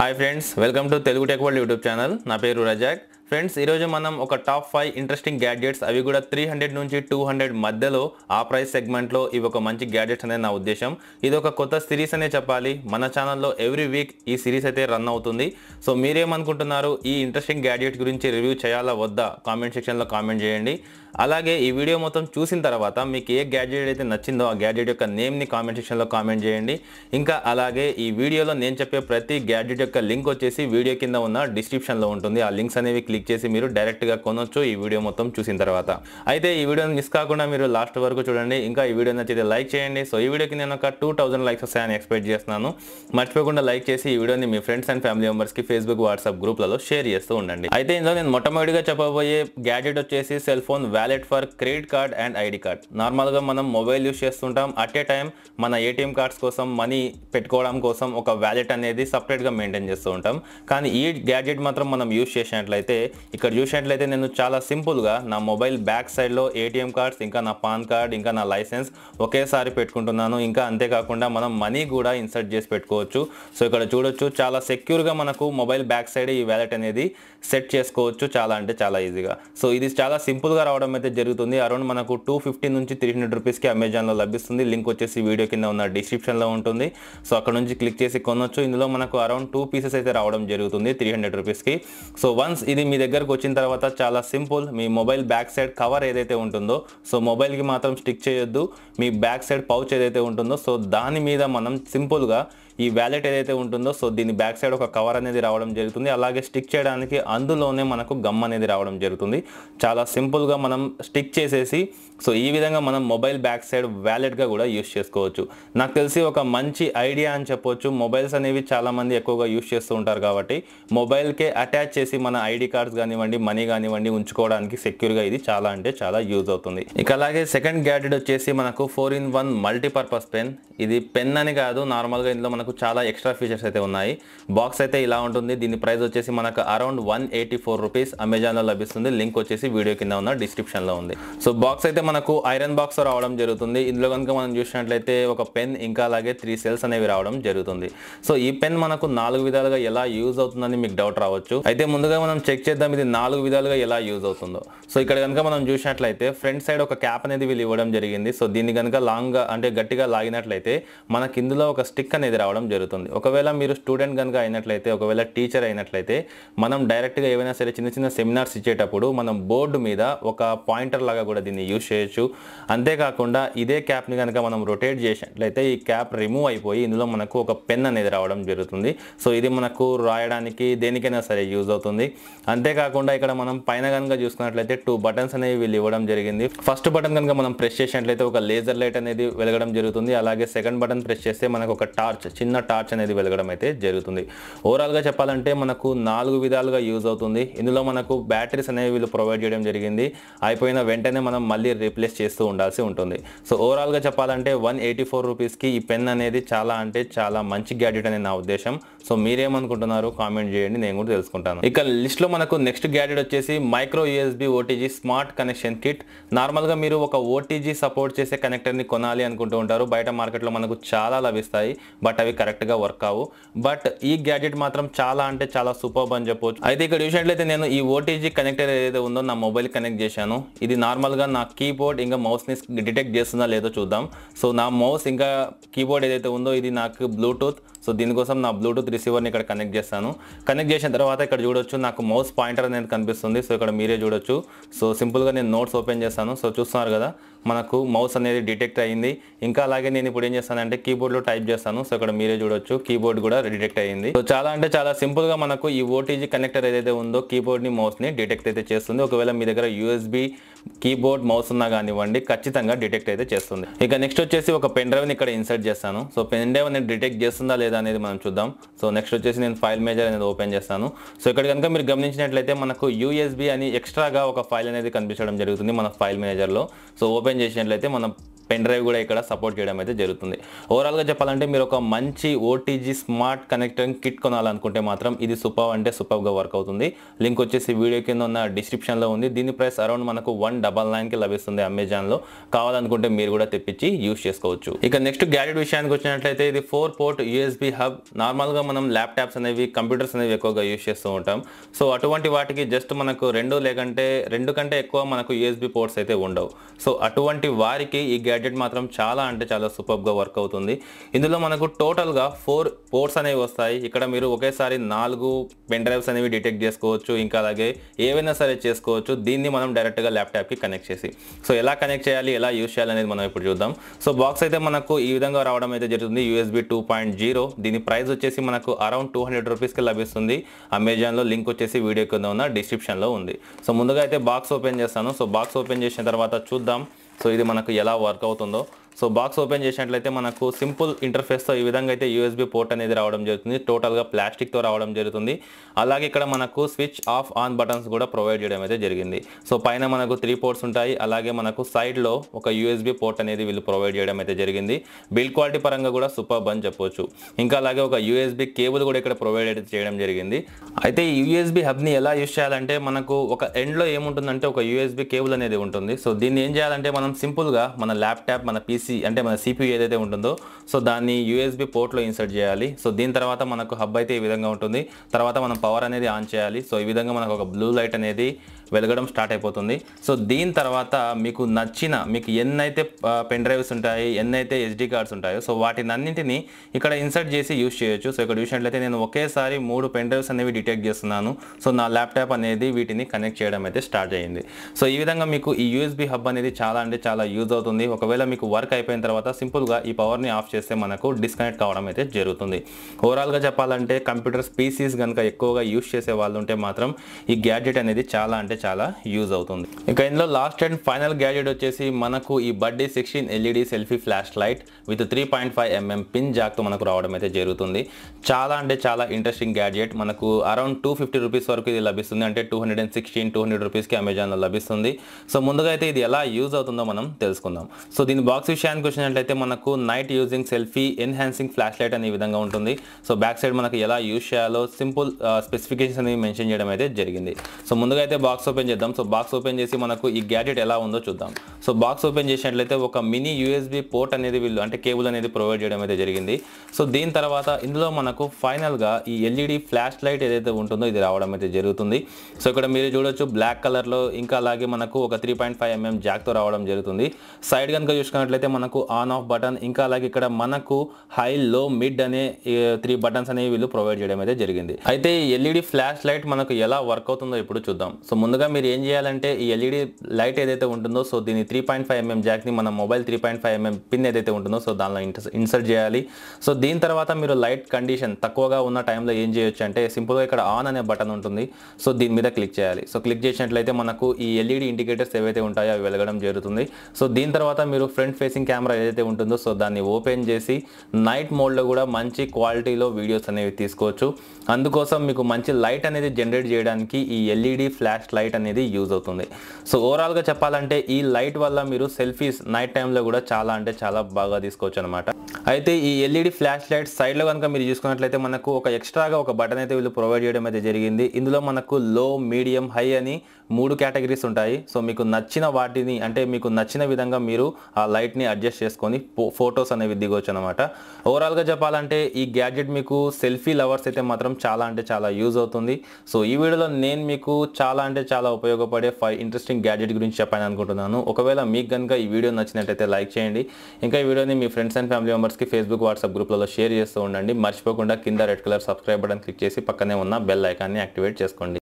hi friends welcome to Telugu tech world YouTube channel నా పేరు Razak friends ఈరోజు మనం ఒక టాప్ ఫైవ్ ఇంట్రెస్టింగ్ గ్యాడ్జెట్స్ అవి కూడా త్రీ హండ్రెడ్ నుంచి టూ హండ్రెడ్ మధ్యలో ఆ ప్రైస్ సెగ్మెంట్లో ఇవి ఒక మంచి గ్యాడ్జెట్స్ అనేది నా ఉద్దేశం ఇది ఒక కొత్త సిరీస్ అనే చెప్పాలి మన ఛానల్లో ఎవ్రీ వీక్ ఈ సిరీస్ అయితే రన్ అవుతుంది సో మీరేమనుకుంటున్నారు ఈ ఇంట్రెస్టింగ్ గ్యాడ్జెట్ గురించి రివ్యూ చేయాలా వద్దా కామెంట్ సెక్షన్లో కామెంట్ చేయండి అలాగే ఈ వీడియో మొత్తం చూసిన తర్వాత మీకు ఏ గ్యాడ్జెట్ అయితే నచ్చిందో ఆ గ్యాడ్జెట్ యొక్క నేమ్ని కామెంట్ సెక్షన్లో కామెంట్ చేయండి ఇంకా అలాగే ఈ వీడియోలో నేను చెప్పే ప్రతి గ్యాడ్జెట్ యొక్క లింక్ వచ్చేసి వీడియో కింద ఉన్న డిస్క్రిప్షన్లో ఉంటుంది ఆ లింక్స్ అనేవి క్లిక్ క్లిక్ చేసి మీరు డైరెక్ట్గా కొనొచ్చు ఈ వీడియో మొత్తం చూసిన తర్వాత అయితే ఈ వీడియోని మిస్ కాకుండా మీరు లాస్ట్ వరకు చూడండి ఇంకా ఈ వీడియో నచ్చితే లైక్ చేయండి సో ఈ వీడియోకి నేను ఒక టూ థౌసండ్ లైక్స్ వస్తాయని ఎక్స్పెక్ట్ చేస్తున్నాను మర్చిపోకుండా లైక్ చేసి ఈ వీడియోని మీ ఫ్రెండ్స్ అండ్ ఫ్యామిలీ మెంబర్స్కి ఫేస్బుక్ వాట్సాప్ గ్రూప్లలో షేర్ చేస్తూ ఉండండి అయితే ఇందులో నేను మొట్టమొదటిగా చెప్పబోయే గ్యాడెట్ వచ్చేసి cell phone wallet for credit card and ID card నార్మల్గా మనం మొబైల్ యూస్ చేస్తుంటాం అట్ ఏ టైం మన ఏటీఎం కార్డ్స్ కోసం మనీ పెట్టుకోవడం కోసం ఒక వ్యాలెట్ అనేది సపరేట్గా మెయింటైన్ చేస్తూ ఉంటాం కానీ ఈ గ్యాడెట్ మాత్రం మనం యూస్ చేసినట్లయితే ఇక్కడ చూసినట్లయితే నేను చాలా సింపుల్గా నా మొబైల్ బ్యాక్ సైడ్లో ఏటీఎం కార్డ్స్ ఇంకా నా పాన్ కార్డ్ ఇంకా నా లైసెన్స్ ఒకేసారి పెట్టుకుంటున్నాను ఇంకా అంతేకాకుండా మనం మనీ కూడా ఇన్సర్ట్ చేసి పెట్టుకోవచ్చు సో ఇక్కడ చూడొచ్చు చాలా సెక్యూర్గా మనకు మొబైల్ బ్యాక్ సైడ్ ఈ వ్యాలెట్ అనేది సెట్ చేసుకోవచ్చు చాలా అంటే చాలా ఈజీగా సో ఇది చాలా సింపుల్గా రావడం అయితే జరుగుతుంది అరౌండ్ మనకు టూ ఫిఫ్టీ నుంచి త్రీ హండ్రెడ్ రూపీస్కి అమెజాన్లో లభిస్తుంది లింక్ వచ్చేసి వీడియో కింద ఉన్న డిస్క్రిప్షన్లో ఉంటుంది సో అక్కడ నుంచి క్లిక్ చేసి కొనొచ్చు ఇందులో మనకు అరౌండ్ టూ పీసెస్ అయితే రావడం జరుగుతుంది త్రీ హండ్రెడ్ రూపీస్కి సో వన్స్ ఇది మీ దగ్గరకు వచ్చిన తర్వాత చాలా సింపుల్ మీ మొబైల్ బ్యాక్ సైడ్ కవర్ ఏదైతే ఉంటుందో సో మొబైల్కి మాత్రం స్టిక్ చేయొద్దు మీ బ్యాక్ సైడ్ పౌచ్ ఏదైతే ఉంటుందో సో దాని మీద మనం సింపుల్గా ఈ వ్యాలెట్ ఏదైతే ఉంటుందో సో దీని బ్యాక్ సైడ్ ఒక కవర్ అనేది రావడం జరుగుతుంది అలాగే స్టిక్ చేయడానికి అందులోనే మనకు గమ్ అనేది రావడం జరుగుతుంది చాలా సింపుల్గా మనం స్టిక్ చేసేసి సో ఈ విధంగా మనం మొబైల్ బ్యాక్ సైడ్ వ్యాలెట్గా కూడా యూస్ చేసుకోవచ్చు నాకు తెలిసి ఒక మంచి ఐడియా అని చెప్పొచ్చు మొబైల్స్ అనేవి చాలామంది ఎక్కువగా యూస్ చేస్తూ ఉంటారు కాబట్టి మొబైల్కే అటాచ్ చేసి మన ఐడి కార్డ్స్ కానివ్వండి మనీ కానివ్వండి ఉంచుకోవడానికి సెక్యూర్గా ఇది చాలా అంటే చాలా యూజ్ అవుతుంది ఇక అలాగే సెకండ్ గ్యాడెడ్ వచ్చేసి మనకు four in one multipurpose pen ఇది పెన్ అని కాదు నార్మల్గా ఇందులో మనకు చాలా ఎక్స్ట్రా ఫీచర్స్ అయితే ఉన్నాయి బాక్స్ అయితే ఇలా ఉంటుంది దీని ప్రైస్ వచ్చేసి మనకు around one eighty four rupees అమెజాన్లో లభిస్తుంది లింక్ వచ్చేసి వీడియో కింద ఉన్న డిస్క్రిప్షన్లో ఉంది సో బాక్స్ అయితే మనకు ఐరన్ బాక్స్ రావడం జరుగుతుంది ఇందులో కనుక మనం చూసినట్లయితే ఒక పెన్ ఇంకా అలాగే త్రీ సెల్స్ అనేవి రావడం జరుగుతుంది సో ఈ పెన్ మనకు నాలుగు విధాలుగా ఎలా యూజ్ అవుతుందని మీకు డౌట్ రావచ్చు అయితే ముందుగా మనం చెక్ చేద్దాం ఇది నాలుగు విధాలుగా ఎలా యూజ్ అవుతుందో సో ఇక్కడ కనుక మనం చూసినట్లయితే ఫ్రంట్ సైడ్ ఒక క్యాప్ అనేది వీళ్ళు ఇవ్వడం జరిగింది సో దీన్ని కనుక లాంగ్గా అంటే గట్టిగా లాగినట్లయితే మనకి ఇందులో ఒక స్టిక్ అనేది రావడం జరుగుతుంది ఒకవేళ మీరు స్టూడెంట్ కనుక అయినట్లయితే ఒకవేళ టీచర్ అయినట్లయితే మనం డైరెక్ట్గా ఏవైనా సరే చిన్న చిన్న సెమినార్స్ ఇచ్చేటప్పుడు మనం బోర్డు మీద ఒక పాయింటర్ లాగా కూడా దీన్ని యూజ్ చేయొచ్చు చేయొచ్చు అంతేకాకుండా ఇదే క్యాప్ని కనుక మనం రొటేట్ చేసినట్లయితే ఈ క్యాప్ రిమూవ్ అయిపోయి ఇందులో మనకు ఒక పెన్ అనేది రావడం జరుగుతుంది సో ఇది మనకు రాయడానికి దేనికైనా సరే యూజ్ అవుతుంది అంతేకాకుండా ఇక్కడ మనం పైన కనుక చూసుకున్నట్లయితే టూ బటన్స్ అనేవి వీళ్ళు ఇవ్వడం జరిగింది ఫస్ట్ బటన్ కనుక మనం ప్రెస్ చేసినట్లయితే ఒక లేజర్ లైట్ అనేది వెలగడం జరుగుతుంది అలాగే సెకండ్ బటన్ ప్రెస్ చేస్తే మనకు ఒక టార్చ్ చిన్న టార్చ్ అనేది వెలగడం అయితే జరుగుతుంది ఓవరాల్గా చెప్పాలంటే మనకు నాలుగు విధాలుగా యూజ్ అవుతుంది ఇందులో మనకు బ్యాటరీస్ అనేవి వీళ్ళు ప్రొవైడ్ చేయడం జరిగింది అయిపోయిన వెంటనే మనం మళ్ళీ రీప్లేస్ చేస్తూ ఉండాల్సి ఉంటుంది సో ఓవరాల్గా చెప్పాలంటే వన్ ఎయిటీ ఫోర్ రూపీస్కి ఈ పెన్ అనేది చాలా అంటే చాలా మంచి గ్యాడెట్ అనేది నా ఉద్దేశం సో మీరేమనుకుంటున్నారు కామెంట్ చేయండి నేను కూడా తెలుసుకుంటాను ఇక లిస్ట్లో మనకు నెక్స్ట్ గ్యాడెట్ వచ్చేసి micro USB OTG smart connection kit నార్మల్గా మీరు ఒక ఓటీజీ సపోర్ట్ చేసే కనెక్టర్ని కొనాలి అనుకుంటూ ఉంటారు బయట మార్కెట్లో మనకు చాలా లభిస్తాయి బట్ అవి కరెక్ట్గా వర్క్ అవు బట్ ఈ గ్యాడెట్ మాత్రం చాలా అంటే చాలా సూపర్ అని చెప్పవచ్చు అయితే ఇక్కడ చూసినట్లయితే నేను ఈ ఓటీజీ కనెక్టర్ ఏదైతే ఉందో నా మొబైల్ కనెక్ట్ చేశాను ఇది నార్మల్గా నా కీప్ కీబోర్డ్ ఇంకా మౌస్ని డిటెక్ట్ చేస్తుందా లేదో చూద్దాం సో నా మౌస్ ఇంకా కీబోర్డ్ ఏదైతే ఉందో ఇది నాకు బ్లూటూత్ సో దీనికోసం నా బ్లూటూత్ రిసీవర్ని ఇక్కడ కనెక్ట్ చేస్తాను కనెక్ట్ చేసిన తర్వాత ఇక్కడ చూడొచ్చు నాకు మౌస్ పాయింటర్ అనేది కనిపిస్తుంది సో ఇక్కడ మీరే చూడొచ్చు సో సింపుల్గా నేను నోట్స్ ఓపెన్ చేస్తాను సో చూస్తున్నారు కదా మనకు మౌస్ అనేది డిటెక్ట్ అయ్యింది ఇంకా అలాగే నేను ఇప్పుడు ఏం చేస్తానంటే కీబోర్డ్లో టైప్ చేస్తాను సో ఇక్కడ మీరే చూడొచ్చు కీబోర్డ్ కూడా డిటెక్ట్ అయ్యింది సో చాలా అంటే చాలా సింపుల్గా మనకు ఈ ఓటీజీ కనెక్టర్ ఏదైతే ఉందో కీబోర్డ్ని మౌస్ని డిటెక్ట్ అయితే చేస్తుంది ఒకవేళ మీ దగ్గర యూఎస్బీ కీబోర్డ్ మౌస్ ఉన్నా కానివ్వండి ఖచ్చితంగా డిటెక్ట్ అయితే చేస్తుంది ఇక నెక్స్ట్ వచ్చేసి ఒక పెన్ డ్రైవ్ని ఇక్కడ ఇన్సర్ట్ చేస్తాను సో పెన్ డ్రైవ్ అనేది డిటెక్ట్ చేస్తుందా లేదా అనేది మనం చూద్దాం సో నెక్స్ట్ వచ్చేసి నేను ఫైల్ మేజర్ అనేది ఓపెన్ చేస్తాను సో ఇక్కడ కనుక మీరు గమనించినట్లయితే మనకు యూఎస్బీ అని ఎక్స్ట్రాగా ఒక ఫైల్ అనేది కనిపించడం జరుగుతుంది మన ఫైల్ మేనేజర్లో సో ఓపెన్ ఓపెన్ చేసినట్లయితే మనం పెన్ డ్రైవ్ కూడా ఇక్కడ సపోర్ట్ చేయడం అయితే జరుగుతుంది ఓవరాల్గా చెప్పాలంటే మీరు ఒక మంచి ఓటీజీ స్మార్ట్ కనెక్టింగ్ కిట్ కొనాలనుకుంటే మాత్రం ఇది సూపర్ అంటే సూపర్గా వర్క్ అవుతుంది లింక్ వచ్చేసి వీడియో కింద ఉన్న డిస్క్రిప్షన్లో ఉంది దీని ప్రైస్ అరౌండ్ మనకు వన్ డబల్ నైన్కి లభిస్తుంది అమెజాన్లో కావాలనుకుంటే మీరు కూడా తెప్పించి యూస్ చేసుకోవచ్చు ఇక నెక్స్ట్ గ్యాడెడ్ విషయానికి వచ్చినట్లయితే ఇది ఫోర్ పోర్ట్ యూఎస్బి హబ్ నార్మల్గా మనం ల్యాప్టాప్స్ అనేవి కంప్యూటర్స్ అనేవి ఎక్కువగా యూస్ చేస్తూ ఉంటాం సో అటువంటి వాటికి జస్ట్ మనకు రెండు లేకంటే రెండు కంటే ఎక్కువ మనకు యూఎస్బి పోర్ట్స్ అయితే ఉండవు సో అటువంటి వారికి ఈ గైడెడ్ మాత్రం చాలా అంటే చాలా సూపర్గా వర్క్ అవుతుంది ఇందులో మనకు టోటల్గా ఫోర్ పోర్ట్స్ అనేవి వస్తాయి ఇక్కడ మీరు ఒకేసారి నాలుగు పెన్ డ్రైవ్స్ అనేవి డిటెక్ట్ చేసుకోవచ్చు ఇంకా అలాగే ఏవైనా సరే చేసుకోవచ్చు దీన్ని మనం డైరెక్ట్గా ల్యాప్టాప్కి కనెక్ట్ చేసి సో ఎలా కనెక్ట్ చేయాలి ఎలా యూస్ చేయాలి అనేది మనం ఇప్పుడు చూద్దాం సో బాక్స్ అయితే మనకు ఈ విధంగా రావడం అయితే జరుగుతుంది యూఎస్బి టూ పాయింట్ జీరో దీని ప్రైస్ వచ్చేసి మనకు అరౌండ్ టూ హండ్రెడ్ రూపీస్కి లభిస్తుంది అమెజాన్లో లింక్ వచ్చేసి వీడియో కింద ఉన్న డిస్క్రిప్షన్లో ఉంది సో ముందుగా అయితే బాక్స్ ఓపెన్ చేస్తాను సో బాక్స్ ఓపెన్ చేసిన తర్వాత చూద్దాం సో ఇది మనకు ఎలా వర్క్ అవుతుందో సో బాక్స్ ఓపెన్ చేసినట్లయితే మనకు సింపుల్ ఇంటర్ఫేస్తో ఈ విధంగా అయితే యూఎస్బీ పోర్ట్ అనేది రావడం జరుగుతుంది టోటల్గా ప్లాస్టిక్తో రావడం జరుగుతుంది అలాగే ఇక్కడ మనకు స్విచ్ ఆఫ్ ఆన్ బటన్స్ కూడా ప్రొవైడ్ చేయడం అయితే జరిగింది సో పైన మనకు త్రీ పోర్ట్స్ ఉంటాయి అలాగే మనకు సైడ్లో ఒక యూఎస్బీ పోర్ట్ అనేది వీళ్ళు ప్రొవైడ్ చేయడం అయితే జరిగింది బిల్డ్ క్వాలిటీ పరంగా కూడా సూపర్ అని చెప్పొచ్చు ఇంకా అలాగే ఒక యూఎస్బీ కేబుల్ కూడా ఇక్కడ ప్రొవైడ్ అయితే చేయడం జరిగింది అయితే ఈ యూఎస్బీ హబ్ని ఎలా యూజ్ చేయాలంటే మనకు ఒక ఎండ్లో ఏముంటుందంటే ఒక యూఎస్బీ కేబుల్ అనేది ఉంటుంది సో దీన్ని ఏం చేయాలంటే మనం సింపుల్గా మన ల్యాప్టాప్ మన పీసీ యూపీసీ అంటే మన సిపియూ ఏదైతే ఉంటుందో సో దాన్ని యూఎస్బి పోర్ట్లో ఇన్సర్ట్ చేయాలి సో దీని తర్వాత మనకు హబ్ అయితే ఈ విధంగా ఉంటుంది తర్వాత మనం పవర్ అనేది ఆన్ చేయాలి సో ఈ విధంగా మనకు ఒక బ్లూ లైట్ అనేది వెలగడం స్టార్ట్ అయిపోతుంది సో దీని తర్వాత మీకు నచ్చిన మీకు ఎన్నైతే పెన్ డ్రైవ్స్ ఉంటాయి ఎన్నైతే ఎస్డి కార్డ్స్ ఉంటాయో సో వాటిని అన్నింటినీ ఇక్కడ ఇన్సర్ట్ చేసి యూజ్ చేయొచ్చు సో ఇక్కడ చూసినట్లయితే నేను ఒకేసారి మూడు పెన్ డ్రైవ్స్ అనేవి డిటెక్ట్ చేస్తున్నాను సో నా ల్యాప్టాప్ అనేది వీటిని కనెక్ట్ చేయడం అయితే స్టార్ట్ అయ్యింది సో ఈ విధంగా మీకు ఈ యూఎస్బీ హబ్ అనేది చాలా అంటే చాలా యూజ్ అవుతుంది ఒకవేళ మీకు వర్క్ అయిపోయిన తర్వాత సింపుల్గా ఈ పవర్ని ఆఫ్ చేస్తే మనకు డిస్కనెక్ట్ కావడం అయితే జరుగుతుంది ఓవరాల్గా చెప్పాలంటే కంప్యూటర్స్ పీసీస్ కనుక ఎక్కువగా యూస్ చేసే వాళ్ళు ఉంటే మాత్రం ఈ గ్యాడ్జెట్ అనేది చాలా అంటే చాలా యూజ్ అవుతుంది ఇంకా ఇందులో లాస్ట్ అండ్ ఫైనల్ గ్యాడ్జెట్ వచ్చేసి మనకు ఈ birthday sixteen LED selfie flash light with three point five MM pin జాక్తో మనకు రావడం అయితే జరుగుతుంది చాలా అంటే చాలా ఇంట్రెస్టింగ్ గ్యాడ్జెట్ మనకు అరౌండ్ టూ ఫిఫ్టీ రూపీస్ వరకు ఇది లభిస్తుంది అంటే two hundred and sixteen two hundred రూపీస్కి అమెజాన్లో లభిస్తుంది సో ముందుగా అయితే ఇది ఎలా యూజ్ అవుతుందో మనం తెలుసుకుందాం సో దీని బాక్స్ విషయానికి వచ్చినట్లయితే మనకు night using selfie enhancing flash light అనే విధంగా ఉంటుంది సో బ్యాక్ సైడ్ మనకు ఎలా యూజ్ చేయాలో సింపుల్ స్పెసిఫికేషన్స్ uh, అనేవి మెన్షన్ చేయడం అయితే జరిగింది సో ముందుగా అయితే బాక్స్ ఓపెన్ చేద్దాం సో బాక్స్ ఓపెన్ చేసి మనకు ఈ గ్యాడెట్ ఎలా ఉందో చూద్దాం సో బాక్స్ ఓపెన్ చేసినట్లయితే ఒక మినీ యూఎస్బి పోర్ట్ అనేది వీళ్ళు అంటే కేబుల్ అనేది ప్రొవైడ్ చేయడం అయితే జరిగింది సో దీని తర్వాత ఇందులో మనకు ఫైనల్గా ఈ ఎల్ఈడి ఫ్లాష్ లైట్ ఏదైతే ఉంటుందో ఇది రావడం అయితే జరుగుతుంది సో ఇక్కడ మీరు చూడొచ్చు బ్లాక్ కలర్లో ఇంకా అలాగే మనకు ఒక త్రీ పాయింట్ ఫైవ్ ఎంఎం జాక్తో రావడం జరుగుతుంది సైడ్ కనుక చూసుకున్నట్లయితే మనకు ఆన్ ఆఫ్ బటన్ ఇంకా అలాగే ఇక్కడ మనకు హై లో మిడ్ అనే త్రీ బటన్స్ అనేవి వీళ్ళు ప్రొవైడ్ చేయడం అయితే జరిగింది అయితే ఎల్ఈడి ఫ్లాష్ లైట్ మనకు ఎలా వర్క్ అవుతుందో ఇప్పుడు చూద్దాం సో ముందుగా ముందుగా మీరు ఏం చేయాలంటే ఈ ఎల్ఈడి లైట్ e ఏదైతే ఉంటుందో సో దీని త్రీ పాయింట్ ఫైవ్ ఎంఎం జాక్ని మన mobile three point five MM pin ఏదైతే ఉంటుందో సో దానిలో ఇన్సర్ట్ చేయాలి సో దీని తర్వాత మీరు లైట్ కండిషన్ తక్కువగా ఉన్న టైంలో ఏం చేయొచ్చు అంటే సింపుల్గా ఇక్కడ ఆన్ అనే బటన్ ఉంటుంది సో దీని మీద క్లిక్ చేయాలి సో క్లిక్ చేసినట్లయితే మనకు ఈ ఎల్ఈడి ఇండికేటర్స్ e ఏవైతే ఉంటాయో అవి వెలగడం జరుగుతుంది సో దీని తర్వాత మీరు ఫ్రంట్ ఫేసింగ్ కెమెరా ఏదైతే ఉంటుందో సో దాన్ని ఓపెన్ చేసి నైట్ మోడ్లో కూడా మంచి క్వాలిటీలో వీడియోస్ అనేవి తీసుకోవచ్చు అందుకోసం మీకు మంచి లైట్ అనేది జనరేట్ చేయడానికి ఈ ఎల్ఈడి ఫ్లాష్ లైట్ లైట్ అనేది యూజ్ అవుతుంది సో ఓవరాల్గా చెప్పాలంటే ఈ లైట్ వల్ల మీరు సెల్ఫీస్ నైట్ టైంలో కూడా చాలా అంటే చాలా బాగా తీసుకోవచ్చు అనమాట అయితే ఈ ఎల్ఈడి ఫ్లాష్ లైట్ సైడ్లో కనుక మీరు చూసుకున్నట్లయితే మనకు ఒక ఎక్స్ట్రాగా ఒక బటన్ అయితే వీళ్ళు ప్రొవైడ్ చేయడం అయితే జరిగింది ఇందులో మనకు లో మీడియం హై అని మూడు కేటగిరీస్ ఉంటాయి సో మీకు నచ్చిన వాటిని అంటే మీకు నచ్చిన విధంగా మీరు ఆ లైట్ని అడ్జస్ట్ చేసుకొని ఫొటోస్ అనేవి దిగవచ్చు అనమాట ఓవరాల్గా చెప్పాలంటే ఈ గ్యాడ్జెట్ మీకు సెల్ఫీ లవర్స్ అయితే మాత్రం చాలా అంటే చాలా యూజ్ అవుతుంది సో ఈ వీడియోలో నేను మీకు చాలా అంటే చాలా ఉపయోగపడే ఫైవ్ ఇంట్రెస్టింగ్ గ్యాడ్జెట్ గురించి చెప్పాను అనుకుంటున్నాను ఒకవేళ మీకు కనుక ఈ వీడియో నచ్చినట్టయితే లైక్ చేయండి ఇంకా ఈ వీడియోని మీ ఫ్రెండ్స్ అండ్ ఫ్యామిలీ మెంబర్స్కి ఫేస్బుక్ వాట్సాప్ గ్రూప్లలో షేర్ చేస్తూ ఉండండి మర్చిపోకుండా కింద red colour subscribe button click చేసి పక్కనే ఉన్న బెల్ ఐకాన్ని యాక్టివేట్ చేసుకోండి